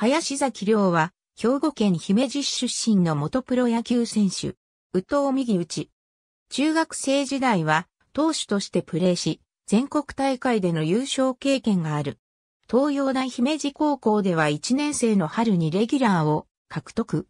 林崎亮は、兵庫県姫路市出身の元プロ野球選手、宇藤右内。中学生時代は、投手としてプレーし、全国大会での優勝経験がある。東洋大姫路高校では1年生の春にレギュラーを獲得。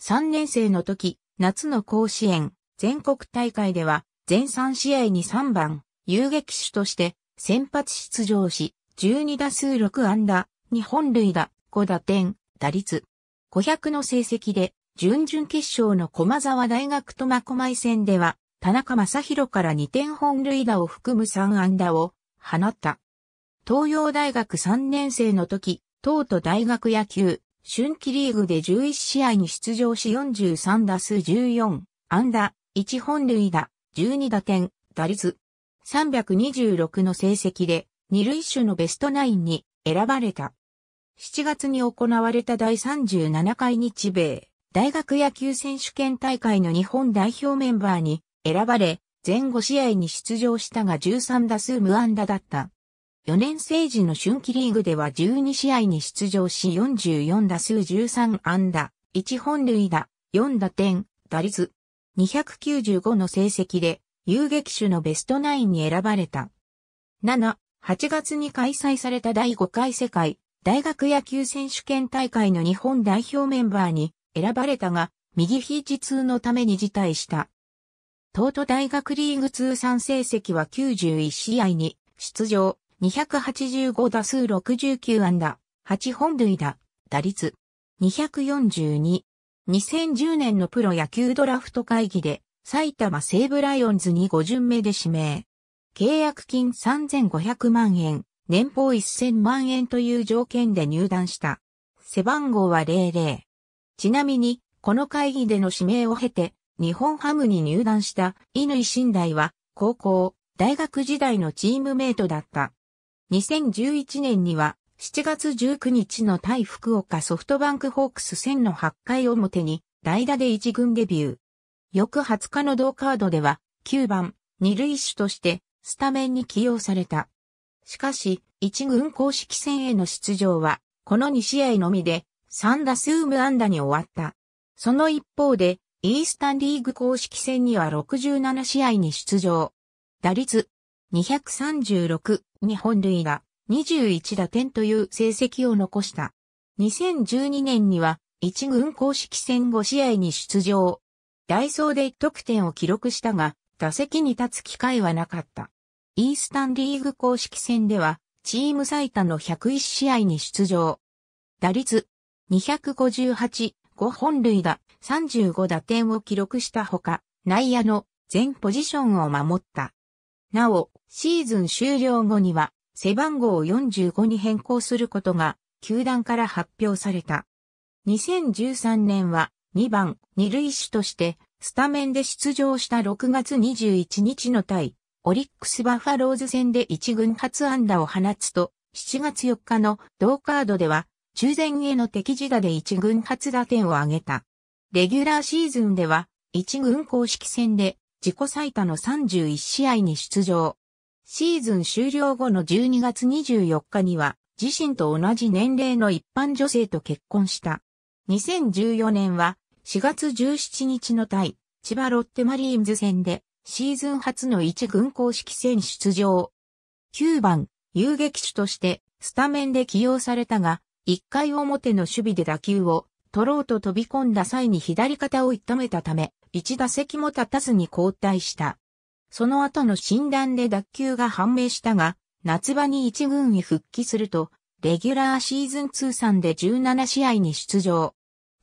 3年生の時、夏の甲子園、全国大会では、全3試合に3番、遊撃手として、先発出場し、12打数6安打、2本塁打、5打点、打率。500の成績で、準々決勝の駒沢大学と真駒井戦では、田中正宏から2点本塁打を含む3安打を放った。東洋大学3年生の時、東都大学野球、春季リーグで11試合に出場し43打数14、安打、1本塁打、12打点、打率。326の成績で、二塁手のベストナインに選ばれた。7月に行われた第37回日米大学野球選手権大会の日本代表メンバーに選ばれ、全5試合に出場したが13打数無安打だった。4年生時の春季リーグでは12試合に出場し44打数13安打、1本塁打、4打点、打率295の成績で遊撃手のベストナインに選ばれた。7、8月に開催された第5回世界大学野球選手権大会の日本代表メンバーに選ばれたが、右肘痛のために辞退した。東都大学リーグ通算成績は91試合に出場、285打数69安打、8本塁打、打率242。2010年のプロ野球ドラフト会議で埼玉西武ライオンズに5巡目で指名。契約金3500万円。年俸1000万円という条件で入団した。背番号は00。ちなみに、この会議での指名を経て、日本ハムに入団した乾信大は、高校、大学時代のチームメイトだった。2011年には、7月19日の対福岡ソフトバンクホークス戦の8回表に、代打で1軍デビュー。翌20日の同カードでは、9番、2塁手として、スタメンに起用された。しかし、一軍公式戦への出場は、この2試合のみで、3打数無安打に終わった。その一方で、イースタンリーグ公式戦には67試合に出場。打率236、日本塁が、21打点という成績を残した。2012年には一軍公式戦5試合に出場。ダイソーで得点を記録したが、打席に立つ機会はなかった。イースタンリーグ公式戦では、チーム最多の101試合に出場。打率、258、5本塁打、35打点を記録したほか、内野の全ポジションを守った。なお、シーズン終了後には、背番号を45に変更することが、球団から発表された。2013年は、2番、二塁手として、スタメンで出場した6月21日の対、オリックスバファローズ戦で一軍初安打を放つと、7月4日の同カードでは、中前への敵地打で一軍初打点を挙げた。レギュラーシーズンでは、一軍公式戦で自己最多の31試合に出場。シーズン終了後の12月24日には、自身と同じ年齢の一般女性と結婚した。2014年は4月17日の対千葉ロッテマリーンズ戦でシーズン初の一軍公式戦出場。9番、遊撃手として、スタメンで起用されたが、1回表の守備で打球を取ろうと飛び込んだ際に左肩を痛めたため、1打席も立たずに交代した。その後の診断で脱球が判明したが、夏場に一軍へ復帰すると、レギュラーシーズン通算で17試合に出場。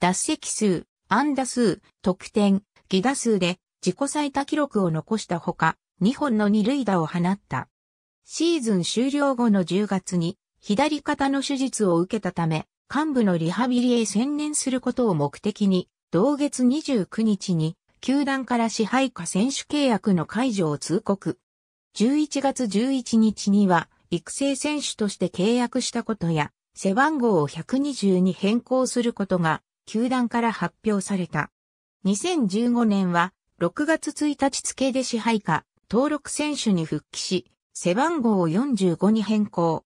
脱席数、安打数、得点、犠打数で自己最多記録を残したほか、2本の二塁打を放った。シーズン終了後の10月に、左肩の手術を受けたため、幹部のリハビリへ専念することを目的に、同月29日に、球団から支配下選手契約の解除を通告。11月11日には、育成選手として契約したことや、背番号を120に変更することが、球団から発表された。2015年は、6月1日付で支配下、登録選手に復帰し、背番号を45に変更。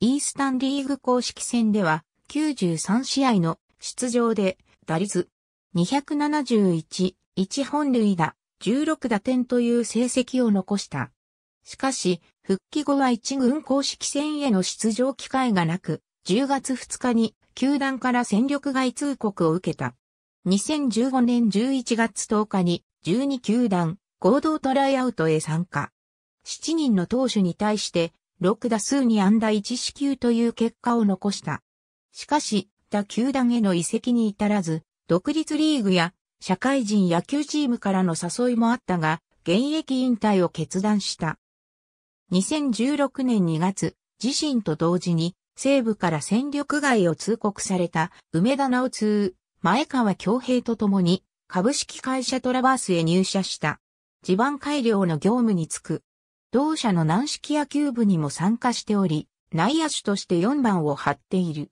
イースタンリーグ公式戦では、93試合の出場で、打率271、1本塁打、16打点という成績を残した。しかし、復帰後は一軍公式戦への出場機会がなく、10月2日に球団から戦力外通告を受けた。2015年11月10日に12球団合同トライアウトへ参加。7人の投手に対して6打数に安打1四球という結果を残した。しかし、他球団への移籍に至らず、独立リーグや社会人野球チームからの誘いもあったが、現役引退を決断した。2016年2月、自身と同時に西部から戦力外を通告された梅田直通、前川京平と共に株式会社トラバースへ入社した。地盤改良の業務に就く。同社の軟式野球部にも参加しており、内野手として4番を張っている。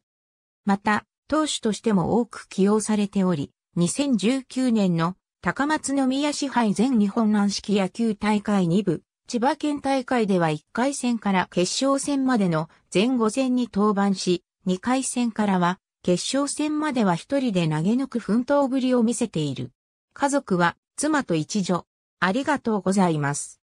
また、投手としても多く起用されており、2019年の高松宮支配全日本軟式野球大会2部、千葉県大会では1回戦から決勝戦までの前後戦に登板し、2回戦からは決勝戦までは一人で投げ抜く奮闘ぶりを見せている。家族は妻と一女。ありがとうございます。